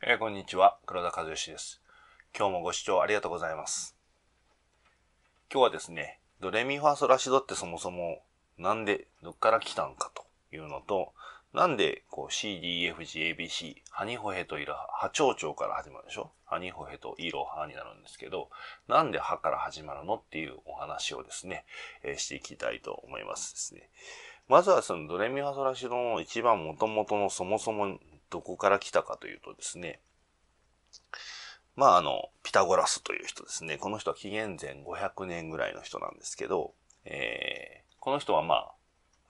えー、こんにちは、黒田和義です。今日もご視聴ありがとうございます。今日はですね、ドレミファソラシドってそもそもなんで、どっから来たんかというのと、なんでこう CDFGABC、ハニホヘとイロハ、ハチョウチョウから始まるでしょハニホヘとイロハになるんですけど、なんでハから始まるのっていうお話をですね、えー、していきたいと思いますですね。まずはそのドレミファソラシドの一番元々のそもそもどこから来たかというとですね、まあ、あの、ピタゴラスという人ですね。この人は紀元前500年ぐらいの人なんですけど、えー、この人はまあ、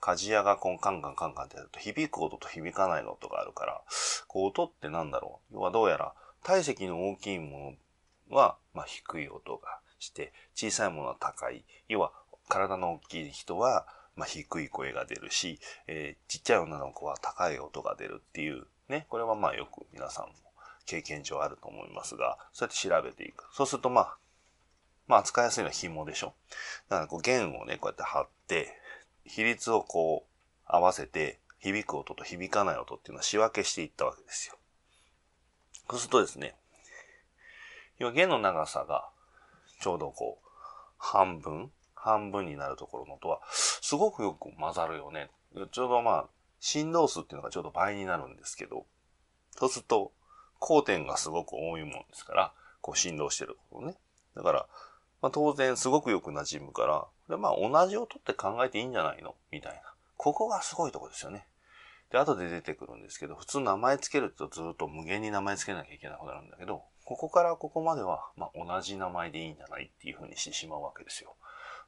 鍛冶屋がこうカンカンカンカンってやると響く音と響かない音があるから、こう音ってなんだろう要はどうやら体積の大きいものは、まあ、低い音がして、小さいものは高い。要は体の大きい人は、まあ、低い声が出るし、えー、ちっちゃい女の子は高い音が出るっていう、ね、これはまあよく皆さんも経験上あると思いますが、そうやって調べていく。そうするとまあ、まあ扱いやすいのは紐でしょ。だからこう弦をね、こうやって貼って、比率をこう合わせて、響く音と響かない音っていうのは仕分けしていったわけですよ。そうするとですね、要は弦の長さがちょうどこう、半分、半分になるところの音は、すごくよく混ざるよね。ちょうどまあ、振動数っていうのがちょうど倍になるんですけど、そうすると、交点がすごく多いもんですから、こう振動してることね。だから、まあ、当然すごくよく馴染むから、これまあ同じ音って考えていいんじゃないのみたいな。ここがすごいとこですよね。で、後で出てくるんですけど、普通名前つけるとずっと無限に名前つけなきゃいけないことなんだけど、ここからここまでは、まあ、同じ名前でいいんじゃないっていうふうにしてしまうわけですよ。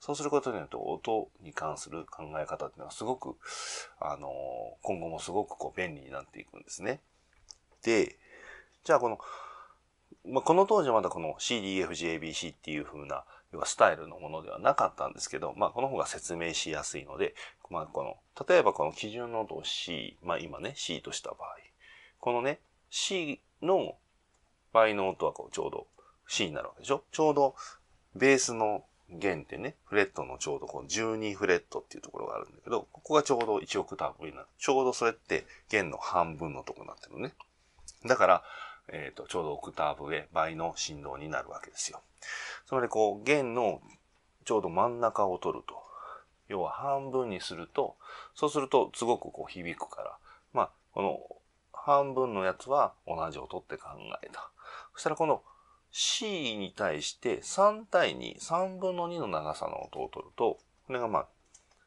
そうすることによって音に関する考え方っていうのはすごく、あの、今後もすごくこう便利になっていくんですね。で、じゃあこの、まあ、この当時まだこの CDFGABC っていう風な、要はスタイルのものではなかったんですけど、まあ、この方が説明しやすいので、まあ、この、例えばこの基準の音を C、まあ、今ね、C とした場合、このね、C の倍の音はこうちょうど C になるわけでしょちょうどベースの弦ってね、フレットのちょうどこの12フレットっていうところがあるんだけど、ここがちょうど1オクターブになる。ちょうどそれって弦の半分のとこになってるね。だから、えっ、ー、と、ちょうどオクターブ上、倍の振動になるわけですよ。つまりこう、弦のちょうど真ん中を取ると。要は半分にすると、そうするとすごくこう響くから、まあ、この半分のやつは同じ音って考えた。そしたらこの C に対して3対2、3分の2の長さの音を取ると、これがまあ、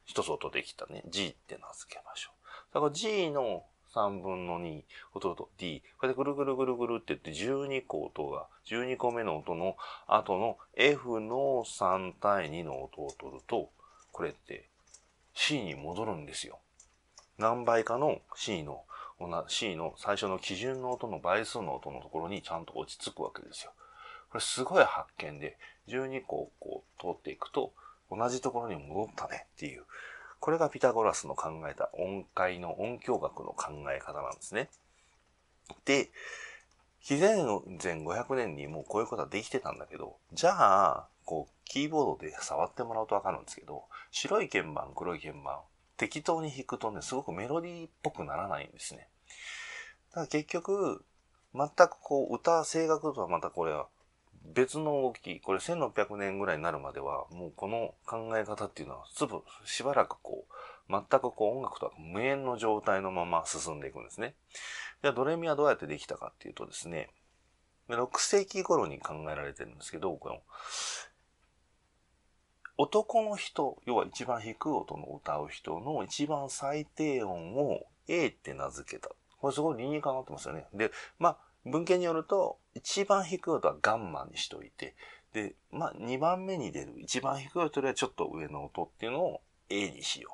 一つ音できたね、G って名付けましょう。だから G の3分の2を取ると D。これでぐるぐるぐるぐるって言って12個音が、12個目の音の後の F の3対2の音を取ると、これって C に戻るんですよ。何倍かの C の、C の最初の基準の音の倍数の音のところにちゃんと落ち着くわけですよ。これすごい発見で、12個をこう通っていくと、同じところに戻ったねっていう。これがピタゴラスの考えた音階の音響学の考え方なんですね。で、紀前500年にもうこういうことはできてたんだけど、じゃあ、こう、キーボードで触ってもらうとわかるんですけど、白い鍵盤、黒い鍵盤、適当に弾くとね、すごくメロディーっぽくならないんですね。だから結局、全くこう、歌、声楽とはまたこれは別の動き、これ1600年ぐらいになるまでは、もうこの考え方っていうのは、すぐ、しばらくこう、全くこう音楽とは無縁の状態のまま進んでいくんですね。じゃあドレミはどうやってできたかっていうとですね、6世紀頃に考えられてるんですけど、この、男の人、要は一番低い音の歌う人の一番最低音を A って名付けた。これすごい理にかなってますよね。で、まあ、文献によると、一番低い音はガンマにしといて、で、まあ、2番目に出る一番低い音よりはちょっと上の音っていうのを A にしよ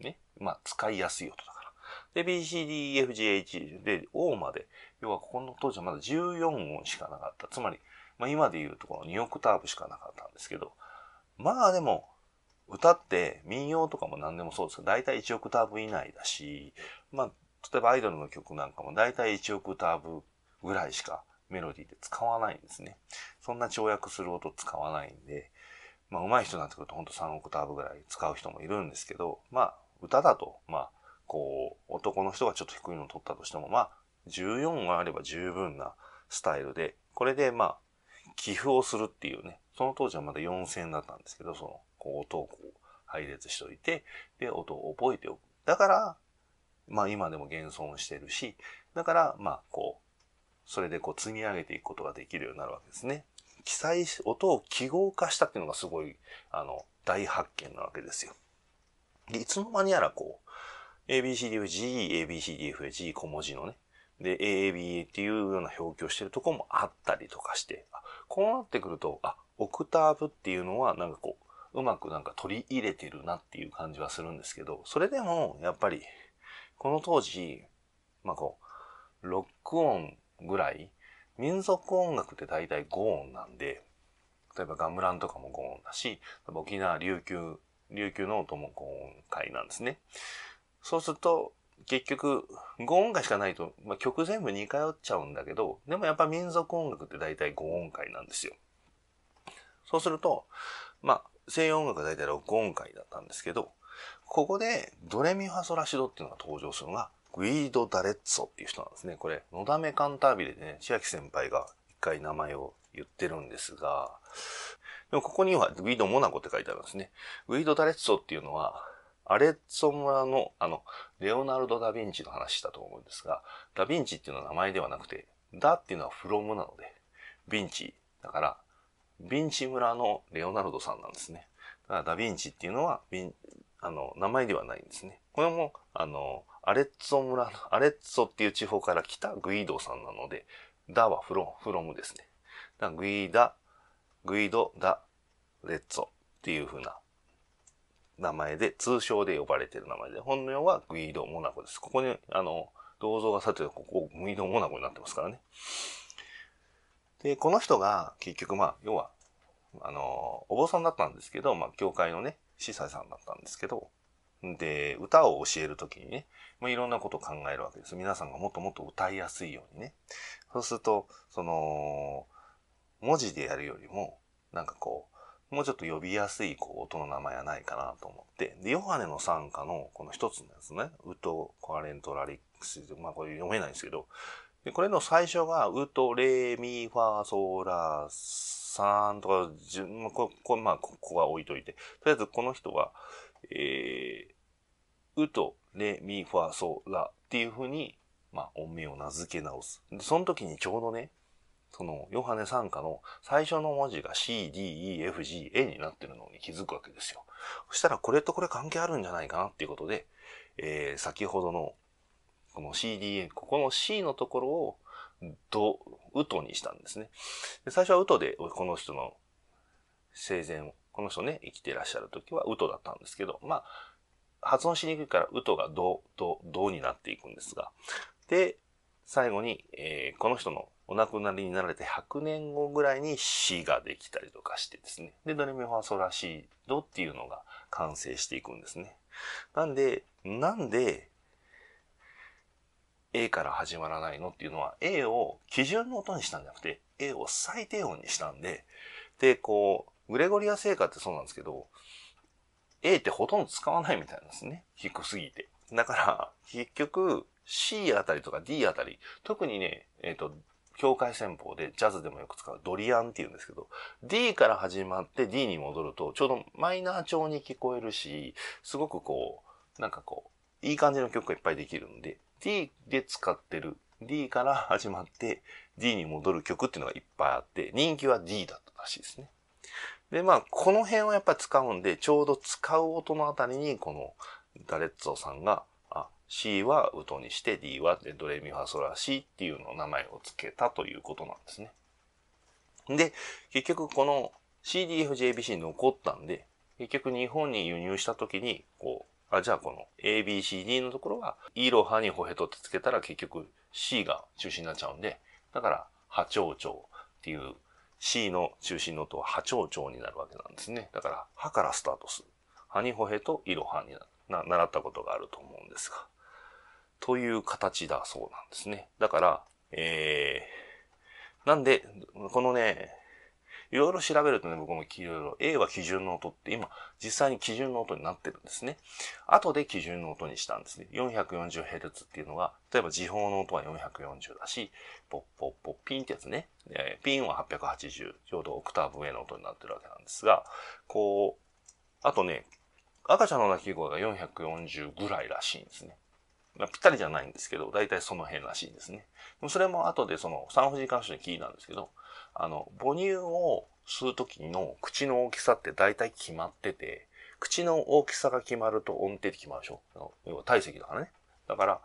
う。ね。まあ、使いやすい音だから。で、B, C, D, F, G, H で O まで、要はここの当時はまだ14音しかなかった。つまり、まあ、今でいうところ2オクターブしかなかったんですけど、まあでも、歌って民謡とかも何でもそうですけど、大体1オクターブ以内だし、まあ、例えばアイドルの曲なんかも大体1オクターブぐらいしかメロディーで使わないんですね。そんな跳躍する音使わないんで、まあ、上手い人なんてくるとほんと3オクターブぐらい使う人もいるんですけど、まあ、歌だと、まあ、こう、男の人がちょっと低いのを取ったとしても、まあ、14があれば十分なスタイルで、これで、まあ、寄付をするっていうね、その当時はまだ4000だったんですけど、その、こう、音をこう、配列しといて、で、音を覚えておく。だから、まあ、今でも現存してるし、だから、まあ、こう、それでこう積み上げていくことができるようになるわけですね。記載し、音を記号化したっていうのがすごい、あの、大発見なわけですよ。で、いつの間にやらこう、ABCDF、GE、ABCDF、g 小文字のね、で、AAB っていうような表記をしてるとこもあったりとかして、こうなってくると、あ、オクターブっていうのはなんかこう、うまくなんか取り入れてるなっていう感じはするんですけど、それでもやっぱり、この当時、まあこう、ロックオンぐらい、民族音楽って大体5音なんで、例えばガムランとかも5音だし、沖縄、琉球、琉球の音も5音階なんですね。そうすると、結局、5音階しかないと、まあ、曲全部似通っちゃうんだけど、でもやっぱ民族音楽って大体5音階なんですよ。そうすると、まあ、西洋音楽は大体6音階だったんですけど、ここでドレミファソラシドっていうのが登場するのがグイード・ダレッツォっていう人なんですね。これ、のだめカンタービレでね、千秋先輩が一回名前を言ってるんですが、でもここにはグイード・モナコって書いてあるんですね。グイード・ダレッツォっていうのは、アレッツォ村の、あの、レオナルド・ダ・ヴィンチの話だと思うんですが、ダ・ヴィンチっていうのは名前ではなくて、ダっていうのはフロムなので、ヴィンチ。だから、ヴィンチ村のレオナルドさんなんですね。だからダ・ヴィンチっていうのは、あの、名前ではないんですね。これも、あの、アレッツォ村の、アレッツォっていう地方から来たグイードさんなので、ダはフロム、フロムですね。だグイダ、グイド、ダ、レッツォっていう風な名前で、通称で呼ばれてる名前で、本名はグイード・モナコです。ここに、あの、銅像がさて、ここ、グイード・モナコになってますからね。で、この人が、結局、まあ、要は、あの、お坊さんだったんですけど、まあ、教会のね、司祭さんだったんですけど、で、歌を教えるときにね、まあ、いろんなことを考えるわけです。皆さんがもっともっと歌いやすいようにね。そうすると、その、文字でやるよりも、なんかこう、もうちょっと呼びやすいこう音の名前はないかなと思って、で、ヨハネの参加のこの一つのやつね、ウト・コアレント・ラリックス、まあこれ読めないんですけど、で、これの最初が、ウト・レ・ミ・ファ・ソラ・サンとか、まあ、ここ、まここは置いといて、とりあえずこの人は、えうと、レ、ミ、ファ、ソ、ラっていうふうに、まあ、音名を名付け直す。その時にちょうどね、その、ヨハネ参加の最初の文字が C, D, E, F, G, A になってるのに気づくわけですよ。そしたら、これとこれ関係あるんじゃないかなっていうことで、えー、先ほどの、この CDA、ここの C のところを、ド、ウトにしたんですね。で最初はウトで、この人の生前を、この人ね、生きていらっしゃる時はウトだったんですけど、まあ、発音しにくいから、うとがど、と、どうになっていくんですが。で、最後に、えー、この人のお亡くなりになられて100年後ぐらいに死ができたりとかしてですね。で、ドレミファソラシドっていうのが完成していくんですね。なんで、なんで、A から始まらないのっていうのは A を基準の音にしたんじゃなくて A を最低音にしたんで、で、こう、グレゴリア聖歌ってそうなんですけど、A ってほとんど使わないみたいなんですね。低すぎて。だから、結局、C あたりとか D あたり、特にね、えっ、ー、と、境界戦法でジャズでもよく使うドリアンっていうんですけど、D から始まって D に戻ると、ちょうどマイナー調に聞こえるし、すごくこう、なんかこう、いい感じの曲がいっぱいできるんで、D で使ってる、D から始まって D に戻る曲っていうのがいっぱいあって、人気は D だったらしいですね。で、まあ、この辺をやっぱり使うんで、ちょうど使う音のあたりに、このダレッツォさんが、あ、C はトにして D はドレミファソラシっていうのを名前を付けたということなんですね。で、結局この CDFJBC 残ったんで、結局日本に輸入した時に、こう、あ、じゃあこの ABCD のところは、イロハにホヘトってつけたら結局 C が中心になっちゃうんで、だから、波長長っていう C の中心の音は波長長になるわけなんですね。だから、歯からスタートする。ハニホヘとイロハになる。な、習ったことがあると思うんですが。という形だそうなんですね。だから、えー、なんで、このね、いろいろ調べるとね、僕もいろいろ A は基準の音って今、実際に基準の音になってるんですね。後で基準の音にしたんですね。440Hz っていうのが、例えば時報の音は440だし、ポッポッポッピンってやつね。えピンは880、ちょうどオクターブ上の音になってるわけなんですが、こう、あとね、赤ちゃんの鳴き声が440ぐらいらしいんですね。まあ、ぴったりじゃないんですけど、だいたいその辺らしいんですね。それも後でその産婦人科の人に聞いたんですけど、あの、母乳を吸う時の口の大きさって大体決まってて、口の大きさが決まると音程って決まるでしょ要は体積だからね。だから、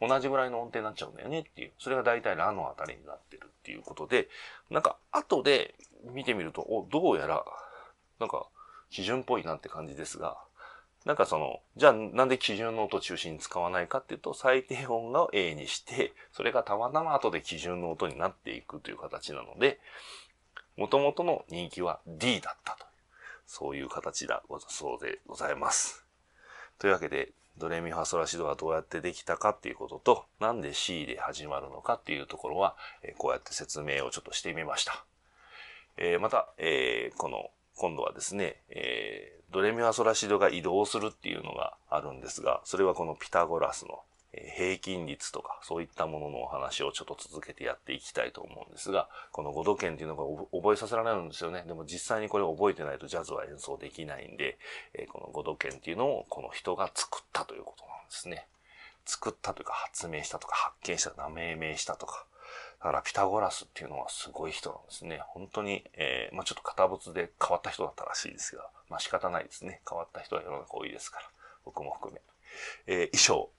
同じぐらいの音程になっちゃうんだよねっていう。それが大体ラのあたりになってるっていうことで、なんか後で見てみると、お、どうやら、なんか基準っぽいなって感じですが、なんかその、じゃあなんで基準の音中心に使わないかっていうと、最低音が A にして、それがたまたま後で基準の音になっていくという形なので、元々の人気は D だったという、そういう形だ、そうでございます。というわけで、ドレミファソラシドはどうやってできたかっていうことと、なんで C で始まるのかっていうところは、えこうやって説明をちょっとしてみました。えー、また、えー、この、今度はですね、えードレミファソラシドが移動するっていうのがあるんですが、それはこのピタゴラスの平均率とかそういったもののお話をちょっと続けてやっていきたいと思うんですが、この5度圏っていうのが覚えさせられるんですよね。でも実際にこれ覚えてないとジャズは演奏できないんで、この5度圏っていうのをこの人が作ったということなんですね。作ったというか発明したとか発見した名命名したとか、だからピタゴラスっていうのはすごい人なんですね。本当に、えー、まあちょっと堅物で変わった人だったらしいですが、まあ仕方ないですね。変わった人は世の中多いですから、僕も含め。えー、衣装。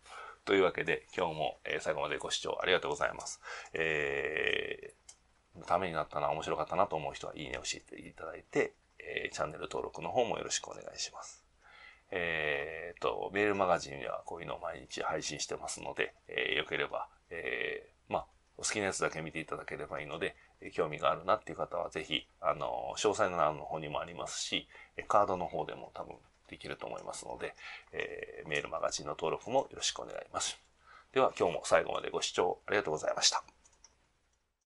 というわけで、今日も、え最後までご視聴ありがとうございます。えー、ためになったな、面白かったなと思う人はいいねをえていただいて、えー、チャンネル登録の方もよろしくお願いします。えー、と、メールマガジンではこういうのを毎日配信してますので、えー、よければ、えー、まあ、お好きなやつだけ見ていただければいいので、興味があるなっていう方はぜひ、あの、詳細の欄の方にもありますし、カードの方でも多分できると思いますので、えー、メールマガジンの登録もよろしくお願いします。では今日も最後までご視聴ありがとうございました。